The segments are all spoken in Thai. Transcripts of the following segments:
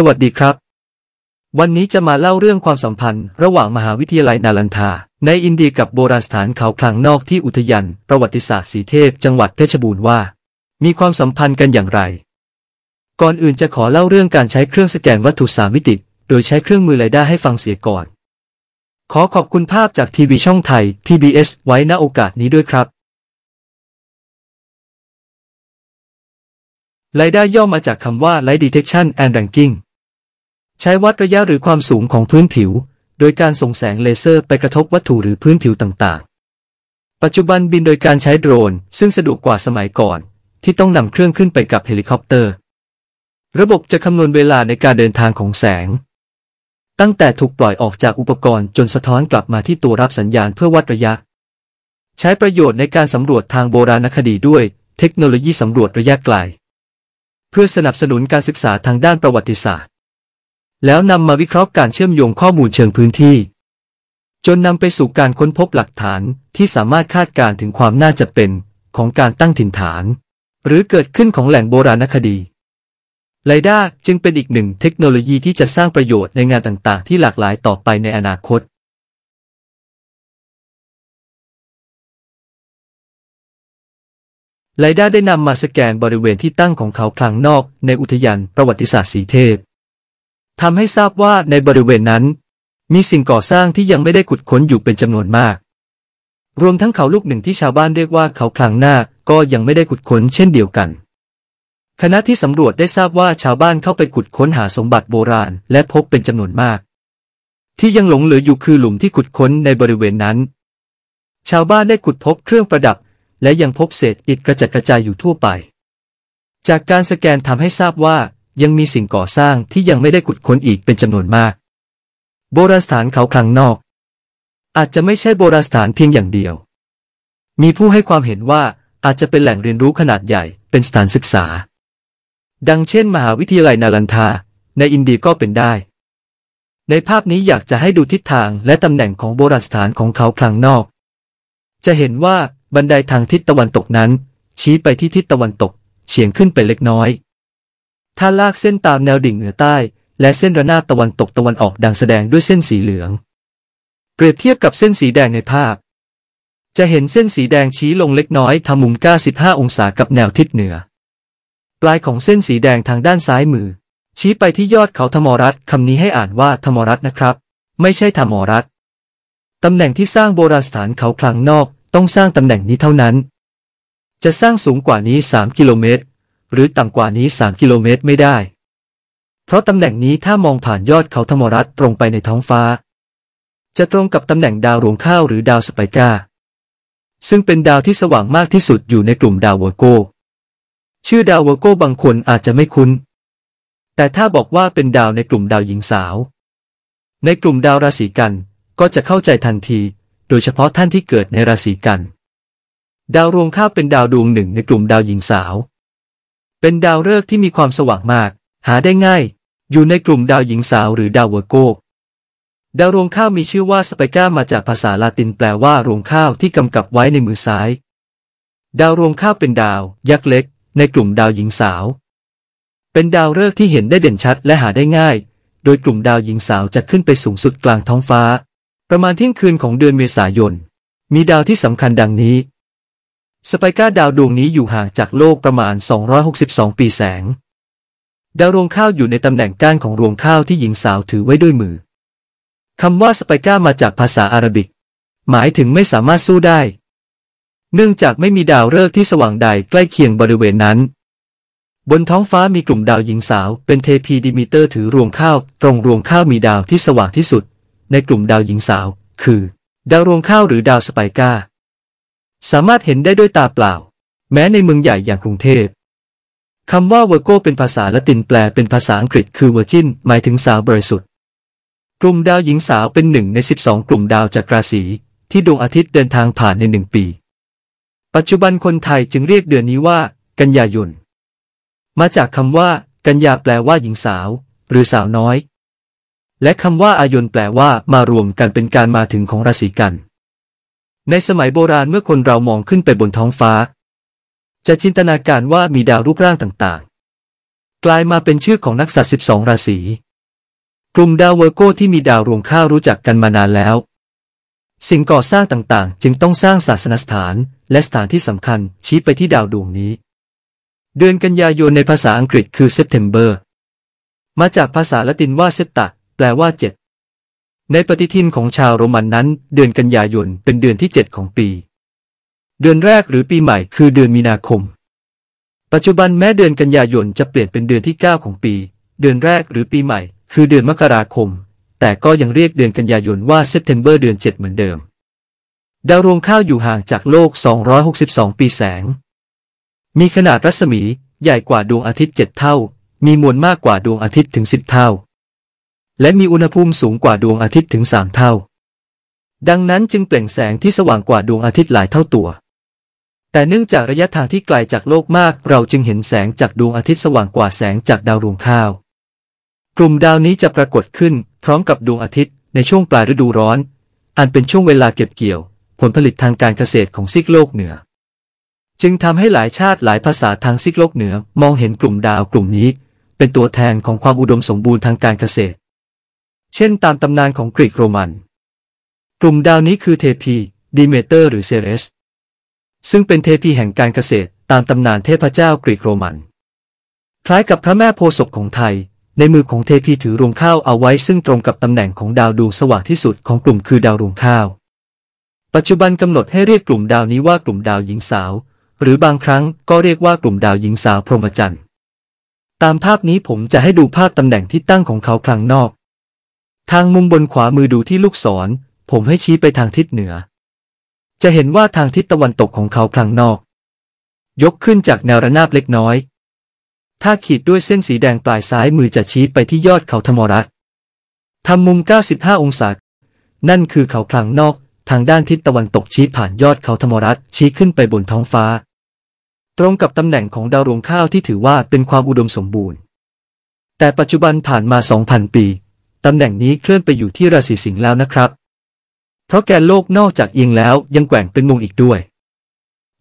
สวัสดีครับ วันนี้จะมาเล่าเรื่องความสัมพันธ์ระหว่างมหาวิทยาลัยนาลันทา ในอินเดียกับโบราณสถานเขาคลังนอกที่อุทยาน ประวัติศาสตร์สีเทพ จังหวัดเพชรบูรณ์ว่า มีความสัมพันธ์กันอย่างไร ก่อนอื่นจะขอเล่าเรื่องการใช้เครื่องสแกนวัตถุสามมิติ โดยใช้เครื่องมือไรดาร์ให้ฟังเสียก่อน ขอขอบคุณภาพจากทีวีช่องไทย PBS ไว้ณโอกาสนี้ด้วยครับไลด้าย่อมาจากคำว่า Light Detection and Ranking ใช้วัดระยะหรือความสูงของพื้นผิว โดยการส่งแสงเลเซอร์ไปกระทบวัตถุหรือพื้นผิวต่างๆ ปัจจุบันบินโดยการใช้โดรนซึ่งสะดวกกว่าสมัยก่อน ที่ต้องนำเครื่องขึ้นไปกับเฮลิคอปเตอร์ ระบบจะคำนวณเวลาในการเดินทางของแสง ตั้งแต่ถูกปล่อยออกจากอุปกรณ์ จนสะท้อนกลับมาที่ตัวรับสัญญาณเพื่อวัดระยะ ใช้ประโยชน์ในการสำรวจทางโบราณคดีด้วย เทคโนโลยีสำรวจระยะไกล เพื่อสนับสนุนการศึกษาทางด้านประวัติศาสตร์แล้วนำมาวิเคราะห์การเชื่อมโยงข้อมูลเชิงพื้นที่ จนนำไปสู่การค้นพบหลักฐานที่สามารถคาดการถึงความน่าจะเป็น ของการตั้งถิ่นฐานหรือเกิดขึ้นของแหล่งโบราณคดีไรด้าจึงเป็นอีกหนึ่งเทคโนโลยีที่จะสร้างประโยชน์ในงานต่างๆ ที่หลากหลายต่อไปในอนาคตไรด้าได้นำมาสแกนบริเวณที่ตั้งของเขาคลังนอก ในอุทยานประวัติศาสตร์สีเทพทำให้ทราบว่าในบริเวณนั้น มีสิ่งก่อสร้างที่ยังไม่ได้ขุดค้นอยู่เป็นจำนวนมาก รวมทั้งเขาลูกหนึ่งที่ชาวบ้านเรียกว่าเขาคลังหน้าก็ยังไม่ได้ขุดค้นเช่นเดียวกัน คณะที่สำรวจได้ทราบว่าชาวบ้านเข้าไปขุดค้นหาสมบัติโบราณและพบเป็นจำนวนมาก ที่ยังหลงเหลืออยู่คือหลุมที่ขุดค้นในบริเวณนั้น ชาวบ้านได้ขุดพบเครื่องประดับ และยังพบเศษอิฐกระจัดกระจายอยู่ทั่วไป จากการสแกนทำให้ทราบว่ายังมีสิ่งก่อสร้างที่ยังไม่ได้ขุดค้นอีกเป็นจำนวนมาก โบราณสถานเขาคลังนอก อาจจะไม่ใช่โบราณสถานเพียงอย่างเดียว มีผู้ให้ความเห็นว่าอาจจะเป็นแหล่งเรียนรู้ขนาดใหญ่ เป็นสถานศึกษา ดังเช่นมหาวิทยาลัยนารันทาในอินเดียก็เป็นได้ ในภาพนี้อยากจะให้ดูทิศทางและตำแหน่งของโบราณสถานของเขาคลังนอก จะเห็นว่าบันไดทางทิศตะวันตกนั้น ชี้ไปที่ทิศตะวันตกเฉียงขึ้นไปเล็กน้อยถ้าลากเส้นตามแนวดิ่งเหนือใต้ และเส้นระนาบตะวันตกตะวันออกดังแสดงด้วยเส้นสีเหลือง เปรียบเทียบกับเส้นสีแดงในภาพ จะเห็นเส้นสีแดงชี้ลงเล็กน้อย ทำมุม 95 องศากับแนวทิศเหนือ ปลายของเส้นสีแดงทางด้านซ้ายมือ ชี้ไปที่ยอดเขาธมรัตคำนี้ให้อ่านว่าธมรัตนะครับ ไม่ใช่ธมรัตตำแหน่งที่สร้างโบราณสถานเขาคลังนอก ต้องสร้างตำแหน่งนี้เท่านั้น จะสร้างสูงกว่านี้ 3 กิโลเมตรหรือต่ำกว่านี้ 3 กิโลเมตรไม่ได้ เพราะตำแหน่งนี้ถ้ามองผ่านยอดเขาธมรัตตรงไปในท้องฟ้า จะตรงกับตำแหน่งดาวรวงข้าวหรือดาวสไปกาซึ่งเป็นดาวที่สว่างมากที่สุดอยู่ในกลุ่มดาววโกชื่อดาววโกบางคนอาจจะไม่คุ้น แต่ถ้าบอกว่าเป็นดาวในกลุ่มดาวหญิงสาว ในกลุ่มดาวราศีกันก็จะเข้าใจทันที โดยเฉพาะท่านที่เกิดในราศีกัน ดาวรวงข้าวเป็นดาวดวงหนึ่งในกลุ่มดาวหญิงสาวเป็นดาวฤกษ์ที่มีความสว่างมาก หาได้ง่าย อยู่ในกลุ่มดาวหญิงสาวหรือดาวเวอร์โกดาวรวงข้าวมีชื่อว่าสเปก้ามาจากภาษาลาตินแปลว่ารวงข้าวที่กำกับไว้ในมือซ้าย ดาวรวงข้าวเป็นดาว ยักษ์เล็ก ในกลุ่มดาวหญิงสาว เป็นดาวฤกษ์ที่เห็นได้เด่นชัดและหาได้ง่าย โดยกลุ่มดาวหญิงสาวจะขึ้นไปสูงสุดกลางท้องฟ้า ประมาณเที่ยงคืนของเดือนเมษายน มีดาวที่สำคัญดังนี้สไปก้าดาวดวงนี้อยู่ห่างจากโลกประมาณ 262 ปีแสง ดาวรวงข้าวอยู่ในตำแหน่งก้านของรวงข้าวที่หญิงสาวถือไว้ด้วยมือคำว่าสไปก้ามาจากภาษาอาหรับิก หมายถึงไม่สามารถสู้ได้ เนื่องจากไม่มีดาวฤกษ์ที่สว่างใดใกล้เคียงบริเวณนั้น บนท้องฟ้ามีกลุ่มดาวหญิงสาว เป็นเทพีดิมิเตอร์ถือรวงข้าว ตรงรวงข้าวมีดาวที่สว่างที่สุด ในกลุ่มดาวหญิงสาว คือ ดาวรวงข้าวหรือดาวสไปก้าสามารถเห็นได้ด้วยตาเปล่า แม้ในเมืองใหญ่อย่างกรุงเทพคำว่าเวอร์โกเป็นภาษาละตินแปลเป็นภาษาอังกฤษคือเวอร์จินหมายถึงสาวบริสุทธิ์กลุ่มดาวหญิงสาวเป็นหนึ่งใน 12 กลุ่มดาวจากราศี ที่ดวงอาทิตย์เดินทางผ่านในหนึ่งปี ปัจจุบันคนไทยจึงเรียกเดือนนี้ว่า กันยายนมาจากคำว่า กันยาแปลว่าหญิงสาว หรือสาวน้อย และคำว่าอายนแปลว่ามารวมกันเป็นการมาถึงของราศีกันในสมัยโบราณเมื่อคนเรามองขึ้นไปบนท้องฟ้า จะจินตนาการว่ามีดาวรูปร่างต่างๆ กลายมาเป็นชื่อของนักสัตว์12 ราศีกลุ่มดาวเวอร์โกที่มีดาวรวงข้าวรู้จักกันมานานแล้ว สิ่งก่อสร้างต่างๆจึงต้องสร้างศาสนสถาน และสถานที่สำคัญชี้ไปที่ดาวดวงนี้ เดือนกันยายนในภาษาอังกฤษคือ September มาจากภาษาละตินว่าเซปตะแปลว่าเจ็ดในปฏิทินของชาวโรมันนั้นเดือนกันยายนเป็นเดือนที่ 7 ของปี เดือนแรกหรือปีใหม่คือเดือนมีนาคม ปัจจุบันแม้เดือนกันยายนจะเปลี่ยนเป็นเดือนที่ 9 ของปีเดือนแรกหรือปีใหม่คือเดือนมกราคม แต่ก็ยังเรียกเดือนกันยายนว่าเซปเทมเบอร์เดือน7เหมือนเดิมดาวดวงข้าวอยู่ห่างจากโลก 262 ปีแสง มีขนาดรัศมีใหญ่กว่าดวงอาทิตย์7เท่า มีมวลมากกว่าดวงอาทิตย์ถึง10เท่าและมีอุณหภูมิสูงกว่าดวงอาทิตย์ถึงสามเท่า ดังนั้นจึงเปล่งแสงที่สว่างกว่าดวงอาทิตย์หลายเท่าตัว แต่เนื่องจากระยะทางที่ไกล จากโลกมาก เราจึงเห็นแสงจากดวงอาทิตย์สว่างกว่าแสงจากดาวรวงข้าว กลุ่มดาวนี้จะปรากฏขึ้นพร้อมกับดวงอาทิตย์ในช่วงปลายฤดูร้อน อันเป็นช่วงเวลาเก็บเกี่ยว ผลผลิตทางการเกษตรของซีกโลกเหนือ จึงทำให้หลายชาติหลายภาษาทางซีกโลกเหนือ มองเห็นกลุ่มดาวกลุ่มนี้ เป็นตัวแทนของความอุดมสมบูรณ์ทางการเกษตรเช่นตามตำนานของกรีกโรมัน กลุ่มดาวนี้คือเทพีดีเมเตอร์หรือเซเรสซึ่งเป็นเทพีแห่งการเกษตร ตามตำนานเทพเจ้ากรีกโรมัน คล้ายกับพระแม่โพศพของไทย ในมือของเทพีถือรวงข้าวเอาไว้ ซึ่งตรงกับตำแหน่งของดาวดวงสว่างที่สุดของกลุ่มคือดาวรวงข้าว ปัจจุบันกำหนดให้เรียกกลุ่มดาวนี้ว่ากลุ่มดาวหญิงสาว หรือบางครั้งก็เรียกว่ากลุ่มดาวหญิงสาวพรหมจทร์ตามภาพนี้ผมจะให้ดูภาพตำแหน่งที่ตั้งของเขาคลังนอกทางมุมบนขวามือดูที่ลูกศร ผมให้ชี้ไปทางทิศเหนือ จะเห็นว่าทางทิศตะวันตกของเขาคลังนอก ยกขึ้นจากแนวระนาบเล็กน้อย ถ้าขีดด้วยเส้นสีแดงปลายซ้ายมือจะชี้ไปที่ยอดเขาธมรัตทำมุม95 องศานั่นคือเขาคลังนอก ทางด้านทิศตะวันตกชี้ผ่านยอดเขาธมรัตชี้ขึ้นไปบนท้องฟ้า ตรงกับตำแหน่งของดาวรวงข้าวที่ถือว่าเป็นความอุดมสมบูรณ์ แต่ปัจจุบันผ่านมา2,000ปีตำแหน่งนี้เคลื่อนไปอยู่ที่ราศีสิงห์แล้วนะครับ เพราะแกนโลกนอกจากเอียงแล้วยังแกว่งเป็นมุมอีกด้วย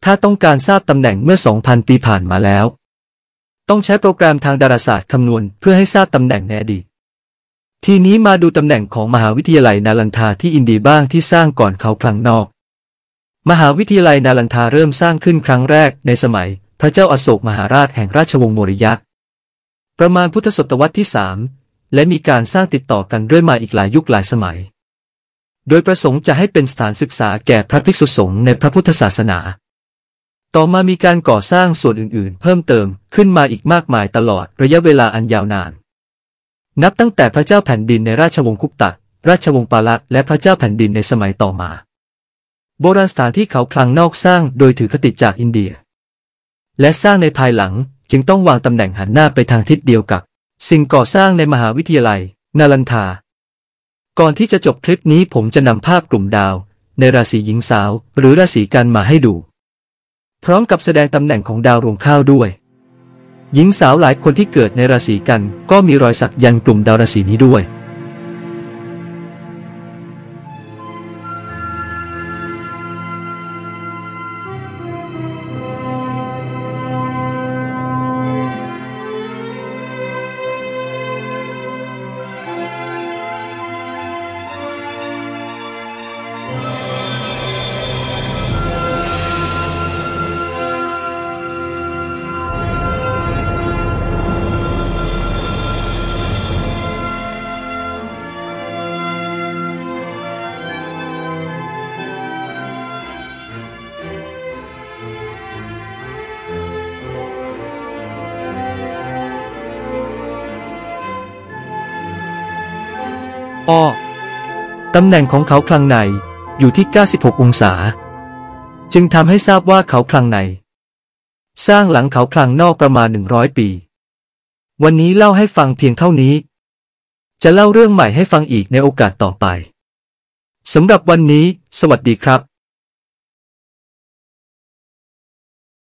ถ้าต้องการทราบตำแหน่งเมื่อ 2,000 ปีผ่านมาแล้ว ต้องใช้โปรแกรมทางดาราศาสตร์คำนวณ เพื่อให้ทราบตำแหน่งแน่ดี ทีนี้มาดูตำแหน่งของมหาวิทยาลัยนาลันทาที่อินเดียบ้างที่สร้างก่อนเขาคลังนอก มหาวิทยาลัยนาลันทาเริ่มสร้างขึ้นครั้งแรกในสมัย พระเจ้าอโศกมหาราชแห่งราชวงศ์มริยะประมาณพุทธศตวรรษที่สามและมีการสร้างติดต่อกันเรื่อยมาอีกหลายยุคหลายสมัย โดยประสงค์จะให้เป็นสถานศึกษาแก่พระภิกษุสงฆ์ในพระพุทธศาสนา ต่อมามีการก่อสร้างส่วนอื่น ๆ เพิ่มเติมขึ้นมาอีกมากมายตลอดระยะเวลาอันยาวนาน นับตั้งแต่พระเจ้าแผ่นดินในราชวงศ์คุปตะ ราชวงศ์ปาลักและพระเจ้าแผ่นดินในสมัยต่อมา โบราณสถานที่เขาคลังนอกสร้าง โดยถือคติจากอินเดีย และสร้างในภายหลังจึงต้องวางตำแหน่งหันหน้าไปทางทิศเดียวกับสิ่งก่อสร้างในมหาวิทยาลัย นาลันทา ก่อนที่จะจบคลิปนี้ผมจะนำภาพกลุ่มดาว ในราศีหญิงสาว หรือราศีกันมาให้ดู พร้อมกับแสดงตำแหน่งของดาวรวงข้าวด้วย หญิงสาวหลายคนที่เกิดในราศีกันก็มีรอยสักยันกลุ่มดาวราศีนี้ด้วยอ ตำแหน่งของเขาคลังในอยู่ที่ 96 องศา จึงทำให้ทราบว่าเขาคลังใน สร้างหลังเขาคลังนอกประมาณ 100 ปี วันนี้เล่าให้ฟังเพียงเท่านี้ จะเล่าเรื่องใหม่ให้ฟังอีกในโอกาสต่อไปสำหรับวันนี้ สวัสดีครับ